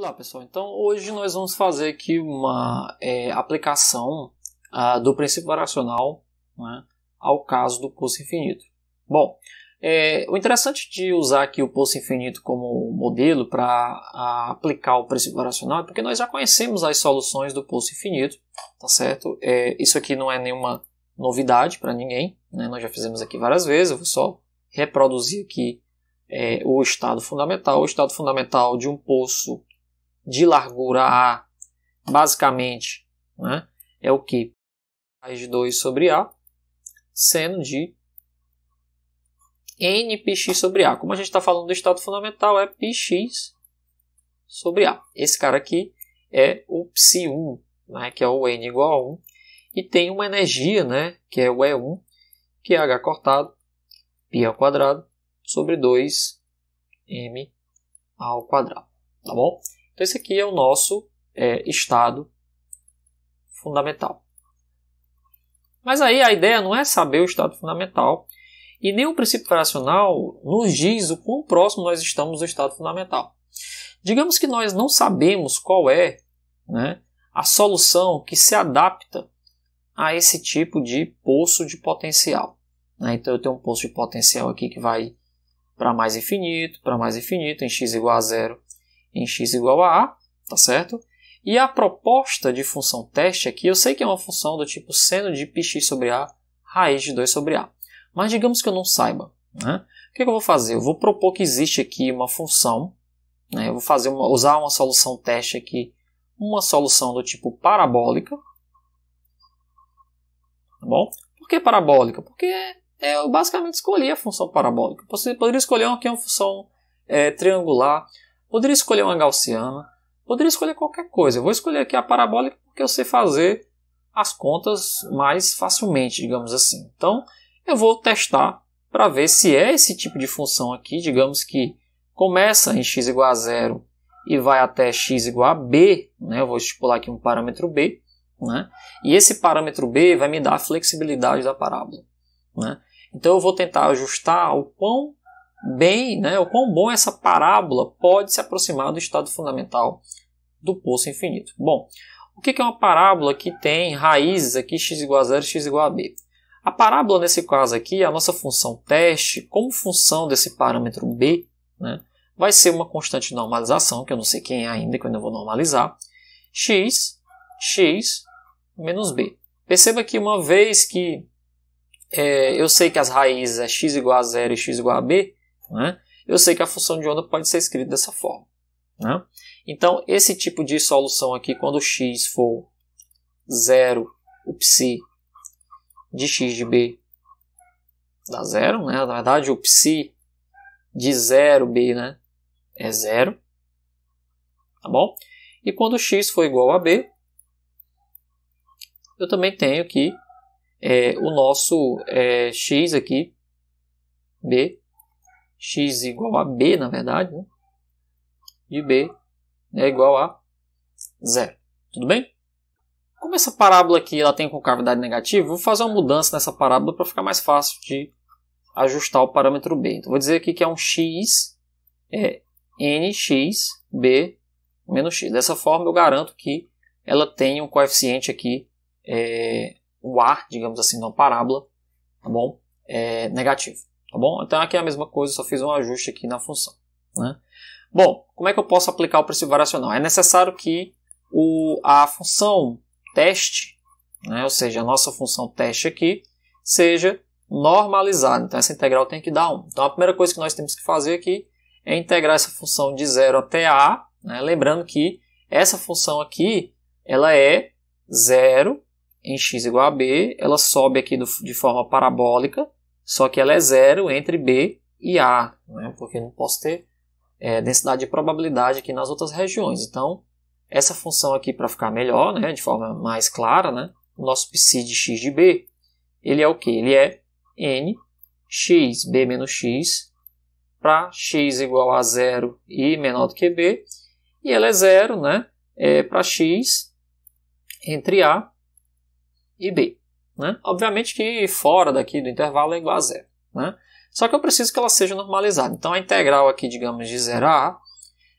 Olá ah, pessoal, então hoje nós vamos fazer aqui uma é, aplicação ah, do princípio variacional né, ao caso do poço infinito. Bom, é, o interessante de usar aqui o poço infinito como modelo para ah, aplicar o princípio variacional é porque nós já conhecemos as soluções do poço infinito, tá certo? É, isso aqui não é nenhuma novidade para ninguém, né? nós já fizemos aqui várias vezes, eu vou só reproduzir aqui é, o estado fundamental. O estado fundamental de um poço de largura A, basicamente, né, é o que? Mais 2 sobre A, seno de nπx sobre A. Como a gente está falando do estado fundamental, é πx sobre A. Esse cara aqui é o ψ 1 né, que é o n igual a 1, e tem uma energia, né, que é o E1, que é H cortado, π ao quadrado, sobre 2m ao quadrado, tá bom? Então, esse aqui é o nosso é, estado fundamental. Mas aí a ideia não é saber o estado fundamental, e nem o princípio fracional nos diz o quão próximo nós estamos do estado fundamental. Digamos que nós não sabemos qual é né, a solução que se adapta a esse tipo de poço de potencial. Né? Então eu tenho um poço de potencial aqui que vai para mais infinito, para mais infinito, em x igual a zero em x igual a a, tá certo? E a proposta de função teste aqui, eu sei que é uma função do tipo seno de πx sobre a raiz de 2 sobre a. Mas digamos que eu não saiba. Né? O que, eu vou fazer? Eu vou propor que existe aqui uma função. Né? Eu vou fazer uma, usar uma solução teste aqui, uma solução do tipo parabólica. Tá bom? Por que parabólica? Porque eu basicamente escolhi a função parabólica. Você poderia escolher aqui é uma função é, triangular Poderia escolher uma gaussiana, poderia escolher qualquer coisa. Eu vou escolher aqui a parabólica porque eu sei fazer as contas mais facilmente, digamos assim. Então, eu vou testar para ver se é esse tipo de função aqui, digamos que começa em x igual a zero e vai até x igual a b, né? eu vou estipular aqui um parâmetro b, né? e esse parâmetro b vai me dar a flexibilidade da parábola. Né? Então eu vou tentar ajustar o quão bem, né, o quão bom essa parábola pode se aproximar do estado fundamental do poço infinito. Bom, o que é uma parábola que tem raízes aqui x igual a zero, x igual a b? A parábola, nesse caso aqui, a nossa função teste, como função desse parâmetro b, né, vai ser uma constante de normalização, que eu não sei quem é ainda, que eu ainda vou normalizar, x, x menos b. Perceba que uma vez que é, eu sei que as raízes é x igual a zero, e x igual a b, né? Eu sei que a função de onda pode ser escrita dessa forma. Né? Então, esse tipo de solução aqui, quando x for 0, o psi de x de b dá zero, Né? Na verdade, o psi de 0, b né? é zero, Tá bom? E quando x for igual a b, eu também tenho que é, o nosso é, x aqui, b, x igual a b, na verdade, né? e b é igual a zero. Tudo bem? Como essa parábola aqui ela tem concavidade negativa, vou fazer uma mudança nessa parábola para ficar mais fácil de ajustar o parâmetro b. Então, vou dizer aqui que é um x, é nx, b menos x. Dessa forma, eu garanto que ela tem um coeficiente aqui, é, o ar, digamos assim, na parábola, tá bom? É, negativo. Tá bom? Então aqui é a mesma coisa, só fiz um ajuste aqui na função. Né? Bom, como é que eu posso aplicar o preço variacional? É necessário que o, a função teste, né, ou seja, a nossa função teste aqui, seja normalizada. Então essa integral tem que dar 1. Então a primeira coisa que nós temos que fazer aqui é integrar essa função de 0 até a. Né, lembrando que essa função aqui ela é 0 em x igual a b, ela sobe aqui do, de forma parabólica, só que ela é zero entre B e A, né? porque eu não posso ter é, densidade de probabilidade aqui nas outras regiões. Então, essa função aqui, para ficar melhor, né, de forma mais clara, né, o nosso psi de x de B, ele é o que? Ele é n x, b menos x, para x igual a zero e menor do que b, e ela é zero né, é, para x entre a e b. Né? Obviamente que fora daqui do intervalo é igual a zero. Né? Só que eu preciso que ela seja normalizada. Então a integral aqui, digamos, de zero a, a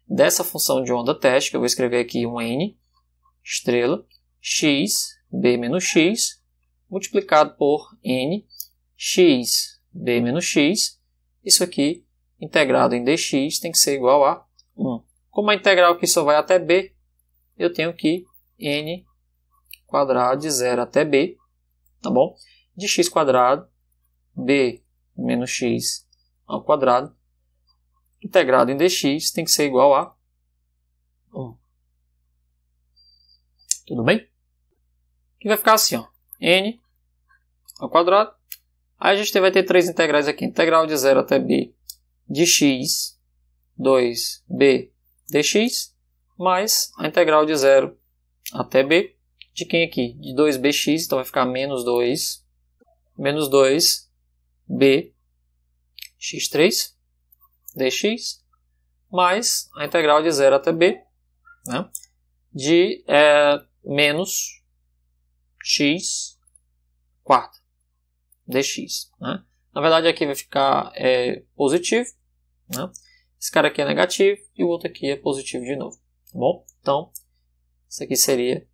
dessa função de onda teste, que eu vou escrever aqui um n, estrela, x, b menos x, multiplicado por n, x, b menos x, isso aqui integrado em dx tem que ser igual a 1. Como a integral aqui só vai até b, eu tenho que n quadrado de zero até b, tá bom? De x quadrado, b menos x ao quadrado, integrado em dx tem que ser igual a 1. Tudo bem? Que vai ficar assim, ó, n ao quadrado. Aí a gente vai ter três integrais aqui, integral de zero até b de x, 2b dx, mais a integral de zero até b de quem aqui? De 2bx, então vai ficar menos 2, menos 2 bx 3 dx mais a integral de 0 até b né, de é, menos x quarta dx. Né? Na verdade, aqui vai ficar é, positivo, né? esse cara aqui é negativo e o outro aqui é positivo de novo. Tá bom? Então, isso aqui seria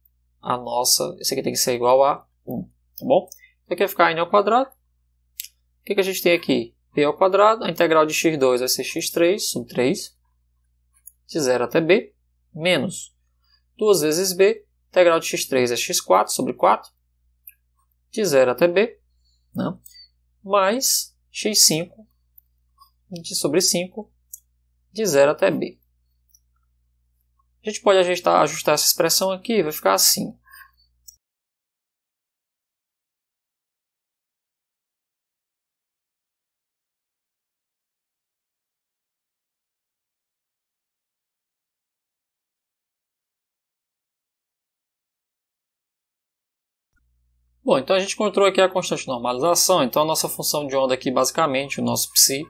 a nossa. Isso aqui tem que ser igual a 1, tá bom? Isso aqui vai ficar n ao quadrado. O que, que a gente tem aqui? p ao quadrado, a integral de x2 vai ser x3, sub 3, de 0 até b, menos 2 vezes b, integral de x3 é x4 sobre 4, de 0 até b, né? mais x5, 20 sobre 5, de 0 até b. A gente pode ajustar, ajustar essa expressão aqui, vai ficar assim. Bom, então a gente encontrou aqui a constante de normalização, então a nossa função de onda aqui, basicamente, o nosso psi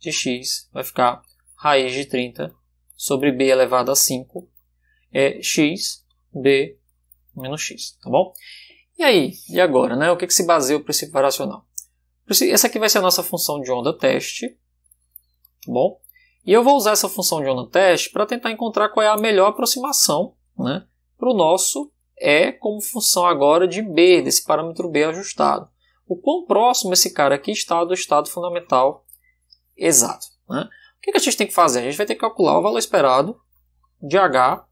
de x vai ficar raiz de 30 sobre b elevado a 5 é x b menos x, tá bom? E aí, e agora, né? O que, que se baseia o princípio variacional? Essa aqui vai ser a nossa função de onda teste, tá bom? E eu vou usar essa função de onda teste para tentar encontrar qual é a melhor aproximação né, para o nosso E como função agora de B, desse parâmetro B ajustado. O quão próximo esse cara aqui está do estado fundamental exato. Né? que, que a gente tem que fazer? A gente vai ter que calcular o valor esperado de H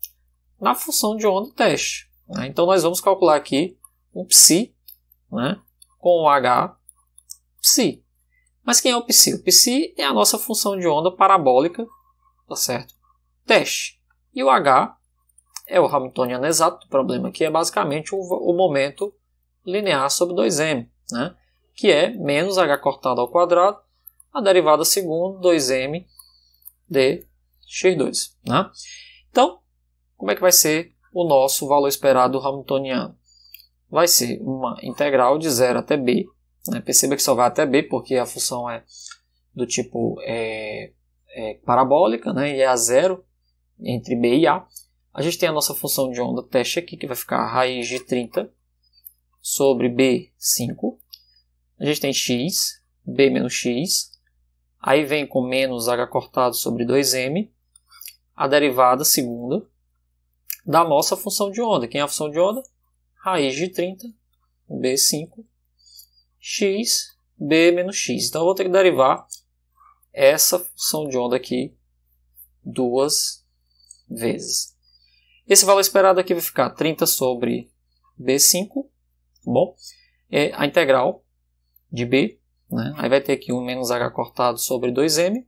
na função de onda teste. Né? Então, nós vamos calcular aqui um psi né, com o H psi. Mas quem é o psi? O psi é a nossa função de onda parabólica, tá certo? Teste. E o H é o Hamiltoniano exato do problema, que é basicamente o, o momento linear sobre 2m, né? que é menos h cortado ao quadrado, a derivada segundo 2m de x2. Né? Então, como é que vai ser o nosso valor esperado hamiltoniano? Vai ser uma integral de zero até b. Né? Perceba que só vai até b porque a função é do tipo é, é parabólica né? e é a zero entre b e a. A gente tem a nossa função de onda teste aqui, que vai ficar raiz de 30 sobre b5. A gente tem x, b menos x, Aí vem com menos h cortado sobre 2m, a derivada segunda da nossa função de onda. Quem é a função de onda? Raiz de 30, b5, x, b menos x. Então eu vou ter que derivar essa função de onda aqui duas vezes. Esse valor esperado aqui vai ficar 30 sobre b5, tá bom? É a integral de b né? Aí vai ter aqui 1 menos h cortado sobre 2m,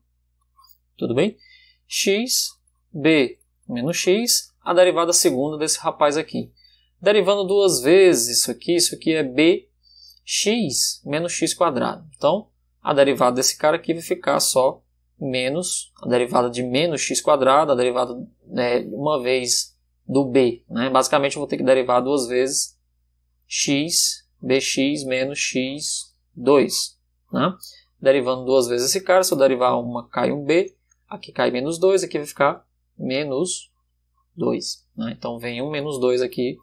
tudo bem? x, b menos x, a derivada segunda desse rapaz aqui. Derivando duas vezes isso aqui, isso aqui é bx menos x quadrado. Então, a derivada desse cara aqui vai ficar só menos, a derivada de menos x quadrado, a derivada né, uma vez do b. Né? Basicamente, eu vou ter que derivar duas vezes x, bx menos x2. Né? Derivando duas vezes esse cara, se eu derivar uma, cai um B. Aqui cai menos 2, aqui vai ficar menos 2. Né? Então vem um menos 2 aqui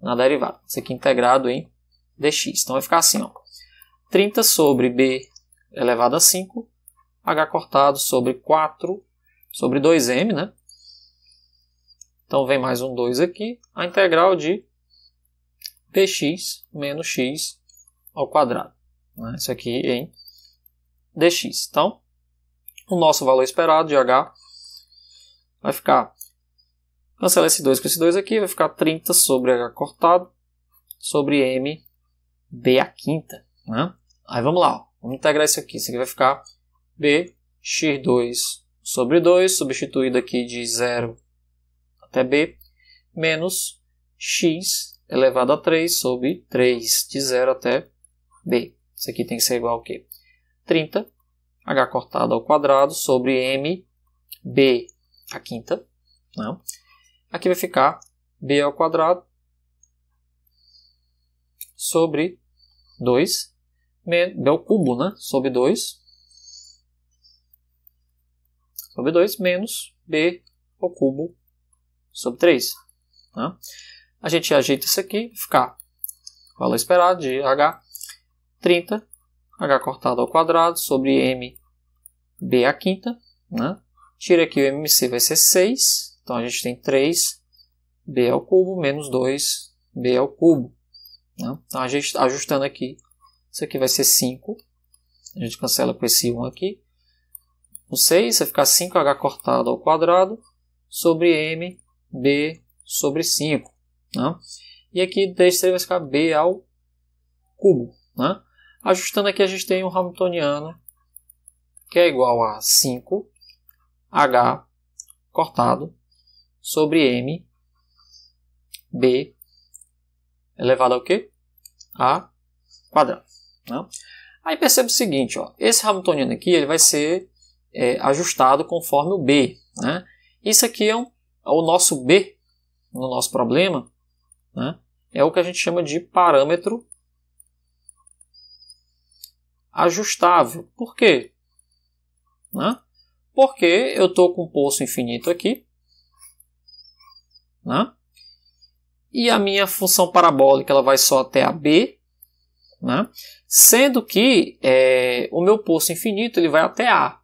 na derivada. Isso aqui é integrado em dx. Então vai ficar assim, ó. 30 sobre b elevado a 5, h cortado sobre 4, sobre 2m, né? Então vem mais um 2 aqui, a integral de dx menos x ao quadrado. Né? Isso aqui em dx. Então, o nosso valor esperado de h vai ficar. Cancela esse 2 com esse 2 aqui, vai ficar 30 sobre h cortado sobre m b a quinta. Né? Aí vamos lá, ó. vamos integrar isso aqui. Isso aqui vai ficar b x2 sobre 2, substituído aqui de 0 até b, menos x elevado a 3 sobre 3, de 0 até b. Isso aqui tem que ser igual a quê? 30, h cortado ao quadrado sobre m, b, a quinta. Não. Né? Aqui vai ficar b ao quadrado sobre 2, b ao cubo, né? Sobre 2, sobre 2, menos b ao cubo sobre 3. Né? A gente ajeita isso aqui, vai ficar o valor esperado de h 30, h cortado ao quadrado sobre m b à quinta, né? Tira aqui o mc vai ser 6, então a gente tem 3 b ao cubo menos 2 b ao cubo. Né? Então a gente ajustando aqui, isso aqui vai ser 5, a gente cancela com esse 1 aqui. O 6 vai ficar 5h cortado ao quadrado sobre m b sobre 5. Né? E aqui 3 vai ficar b ao cubo. Né? Ajustando aqui, a gente tem um Hamiltoniano que é igual a 5H cortado sobre M B elevado ao quê? A quadrado. Né? Aí percebe o seguinte, ó, esse Hamiltoniano aqui ele vai ser é, ajustado conforme o B. Né? Isso aqui é, um, é o nosso B no nosso problema, né? é o que a gente chama de parâmetro ajustável. Por quê? Né? Porque eu estou com um poço infinito aqui. Né? E a minha função parabólica ela vai só até a B. Né? Sendo que é, o meu poço infinito ele vai até A.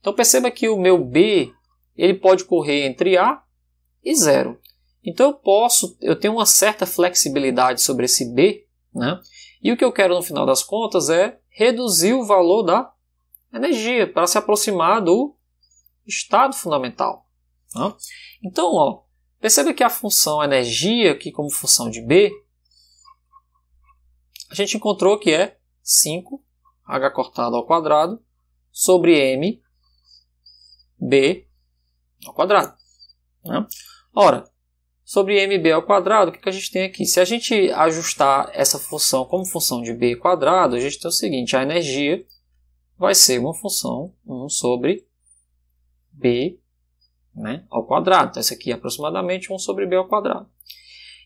Então perceba que o meu B ele pode correr entre A e zero. Então eu posso, eu tenho uma certa flexibilidade sobre esse B, né? E o que eu quero no final das contas é reduzir o valor da energia para se aproximar do estado fundamental. Né? Então, ó, perceba que a função energia, aqui como função de B, a gente encontrou que é 5 h cortado ao quadrado sobre m b ao quadrado. Né? Ora, sobre mb ao quadrado, o que, que a gente tem aqui? Se a gente ajustar essa função como função de b quadrado, a gente tem o seguinte, a energia vai ser uma função 1 sobre b né, ao quadrado. Então, isso aqui é aproximadamente 1 sobre b ao quadrado.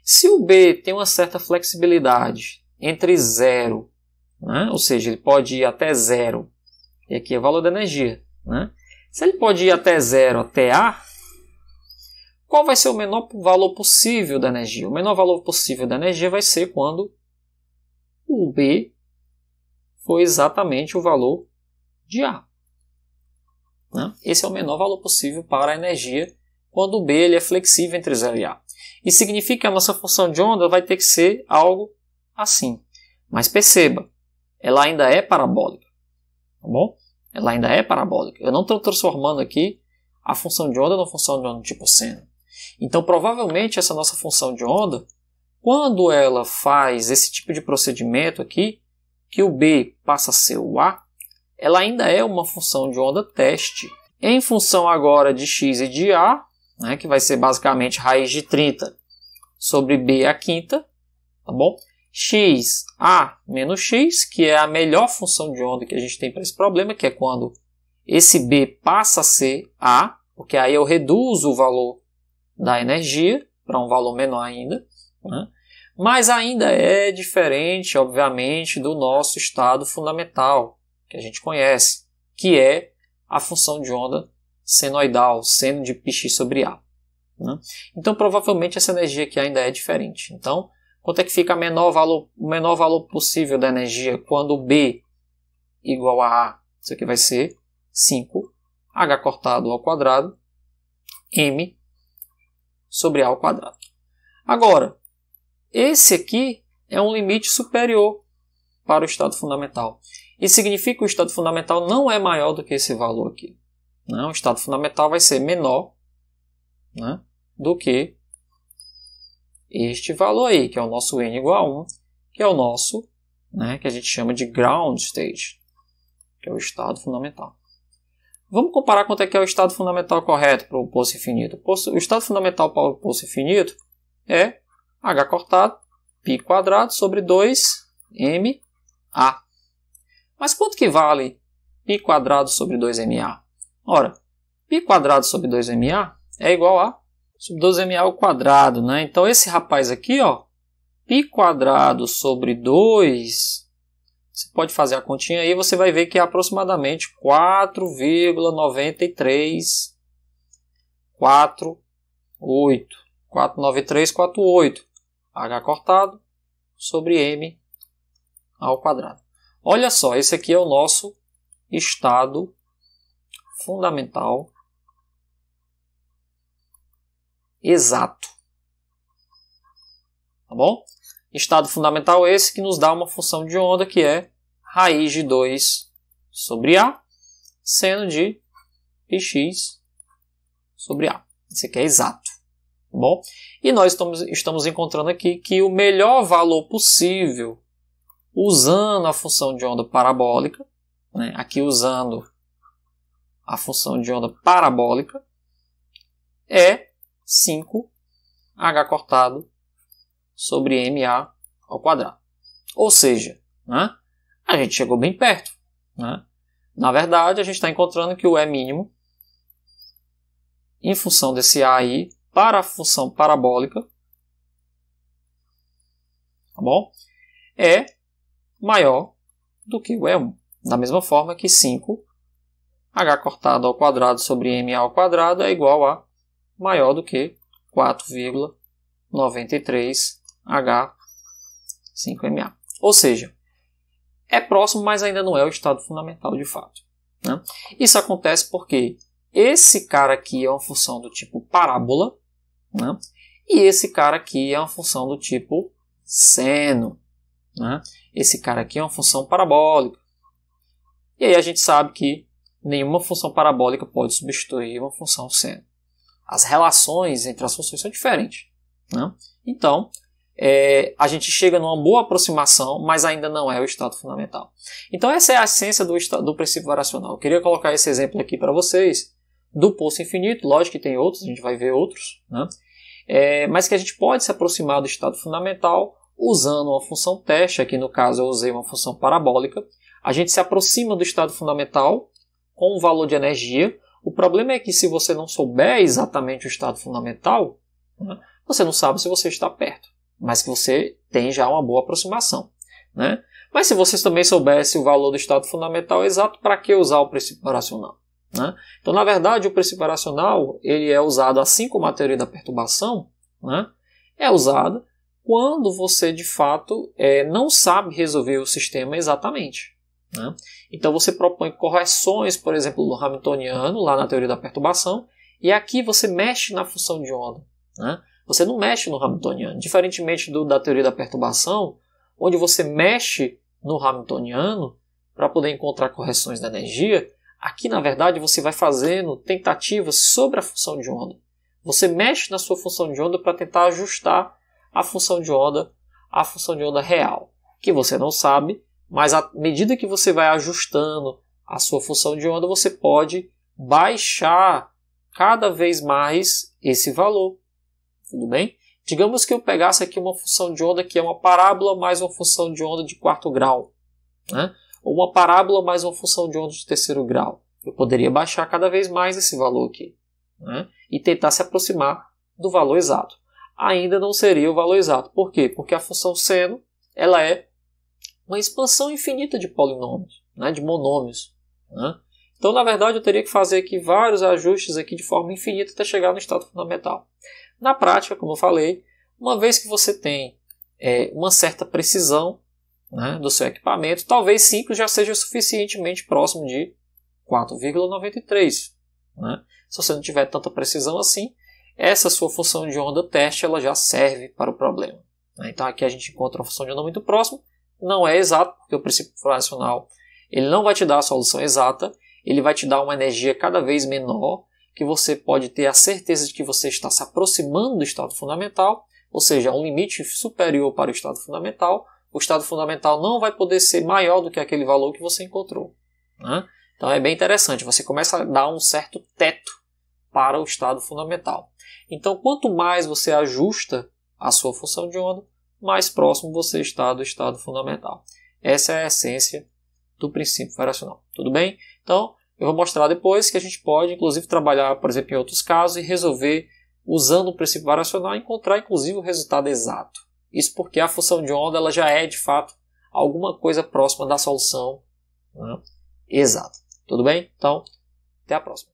Se o b tem uma certa flexibilidade entre zero, né, ou seja, ele pode ir até zero, e aqui é o valor da energia, né? se ele pode ir até zero, até a, qual vai ser o menor valor possível da energia? O menor valor possível da energia vai ser quando o B foi exatamente o valor de A. Né? Esse é o menor valor possível para a energia quando o B ele é flexível entre 0 e A. Isso significa que a nossa função de onda vai ter que ser algo assim. Mas perceba, ela ainda é parabólica. Tá bom? Ela ainda é parabólica. Eu não estou transformando aqui a função de onda numa função de onda tipo seno. Então, provavelmente, essa nossa função de onda, quando ela faz esse tipo de procedimento aqui, que o B passa a ser o A, ela ainda é uma função de onda teste. Em função agora de x e de a, né, que vai ser basicamente raiz de 30 sobre b a quinta, tá bom? x a menos x, que é a melhor função de onda que a gente tem para esse problema, que é quando esse b passa a ser a, porque aí eu reduzo o valor da energia, para um valor menor ainda, né? mas ainda é diferente, obviamente, do nosso estado fundamental, que a gente conhece, que é a função de onda senoidal, seno de πx sobre A. Né? Então, provavelmente, essa energia aqui ainda é diferente. Então, quanto é que fica menor valor, o menor valor possível da energia quando B igual a A? Isso aqui vai ser 5, H cortado ao quadrado, M sobre a ao quadrado. Agora, esse aqui é um limite superior para o estado fundamental. Isso significa que o estado fundamental não é maior do que esse valor aqui. Né? O estado fundamental vai ser menor né, do que este valor aí, que é o nosso n igual a 1, que é o nosso, né, que a gente chama de ground state, que é o estado fundamental. Vamos comparar quanto é que é o estado fundamental correto para o poço infinito. O estado fundamental para o poço infinito é h cortado π quadrado sobre 2ma. Mas quanto que vale π quadrado sobre 2ma? Ora, π quadrado sobre 2ma é igual a sobre 2ma ao é quadrado, né? Então esse rapaz aqui, ó, π quadrado sobre 2 você pode fazer a continha aí, você vai ver que é aproximadamente 4,93 4, 8. H cortado sobre M ao quadrado. Olha só, esse aqui é o nosso estado fundamental exato. Tá bom? Estado fundamental esse que nos dá uma função de onda que é raiz de 2 sobre A, seno de px sobre A. Isso aqui é exato. Tá bom, e nós estamos, estamos encontrando aqui que o melhor valor possível usando a função de onda parabólica, né, aqui usando a função de onda parabólica, é 5h cortado sobre MA ao quadrado. Ou seja, né, a gente chegou bem perto. Né? Na verdade, a gente está encontrando que o E mínimo, em função desse A aí, para a função parabólica, tá bom? é maior do que o E1. Da mesma forma que 5 h cortado ao quadrado sobre ma ao quadrado é igual a maior do que 4,93 H5MA. Ou seja, é próximo, mas ainda não é o estado fundamental de fato. Né? Isso acontece porque esse cara aqui é uma função do tipo parábola, né? e esse cara aqui é uma função do tipo seno. Né? Esse cara aqui é uma função parabólica. E aí a gente sabe que nenhuma função parabólica pode substituir uma função seno. As relações entre as funções são diferentes. Né? Então, é, a gente chega numa boa aproximação, mas ainda não é o estado fundamental. Então essa é a essência do, do princípio variacional. Eu queria colocar esse exemplo aqui para vocês do poço infinito, lógico que tem outros, a gente vai ver outros, né? É, mas que a gente pode se aproximar do estado fundamental usando uma função teste, aqui no caso eu usei uma função parabólica, a gente se aproxima do estado fundamental com um valor de energia. O problema é que se você não souber exatamente o estado fundamental, né, você não sabe se você está perto mas que você tem já uma boa aproximação. Né? Mas se vocês também soubessem o valor do estado fundamental exato, para que usar o princípio racional? Né? Então, na verdade, o princípio racional ele é usado, assim como a teoria da perturbação, né? é usado quando você, de fato, é, não sabe resolver o sistema exatamente. Né? Então, você propõe correções, por exemplo, do Hamiltoniano, lá na teoria da perturbação, e aqui você mexe na função de onda. Né? Você não mexe no Hamiltoniano. Diferentemente do, da teoria da perturbação, onde você mexe no Hamiltoniano para poder encontrar correções da energia, aqui na verdade você vai fazendo tentativas sobre a função de onda. Você mexe na sua função de onda para tentar ajustar a função de onda à função de onda real, que você não sabe, mas à medida que você vai ajustando a sua função de onda, você pode baixar cada vez mais esse valor. Tudo bem? Digamos que eu pegasse aqui uma função de onda que é uma parábola mais uma função de onda de quarto grau. Né? Ou uma parábola mais uma função de onda de terceiro grau. Eu poderia baixar cada vez mais esse valor aqui. Né? E tentar se aproximar do valor exato. Ainda não seria o valor exato. Por quê? Porque a função seno ela é uma expansão infinita de polinômios, né? de monômios. Né? Então, na verdade, eu teria que fazer aqui vários ajustes aqui de forma infinita até chegar no estado fundamental. Na prática, como eu falei, uma vez que você tem é, uma certa precisão né, do seu equipamento, talvez 5 já seja suficientemente próximo de 4,93. Né? Se você não tiver tanta precisão assim, essa sua função de onda teste ela já serve para o problema. Né? Então aqui a gente encontra uma função de onda muito próxima, não é exato, porque o princípio fracional ele não vai te dar a solução exata, ele vai te dar uma energia cada vez menor que você pode ter a certeza de que você está se aproximando do estado fundamental, ou seja, um limite superior para o estado fundamental, o estado fundamental não vai poder ser maior do que aquele valor que você encontrou. Né? Então é bem interessante, você começa a dar um certo teto para o estado fundamental. Então, quanto mais você ajusta a sua função de onda, mais próximo você está do estado fundamental. Essa é a essência do princípio variacional. Tudo bem? Então, eu vou mostrar depois que a gente pode, inclusive, trabalhar, por exemplo, em outros casos e resolver usando o princípio variacional, encontrar inclusive o resultado exato. Isso porque a função de onda ela já é de fato alguma coisa próxima da solução né? exata. Tudo bem? Então, até a próxima.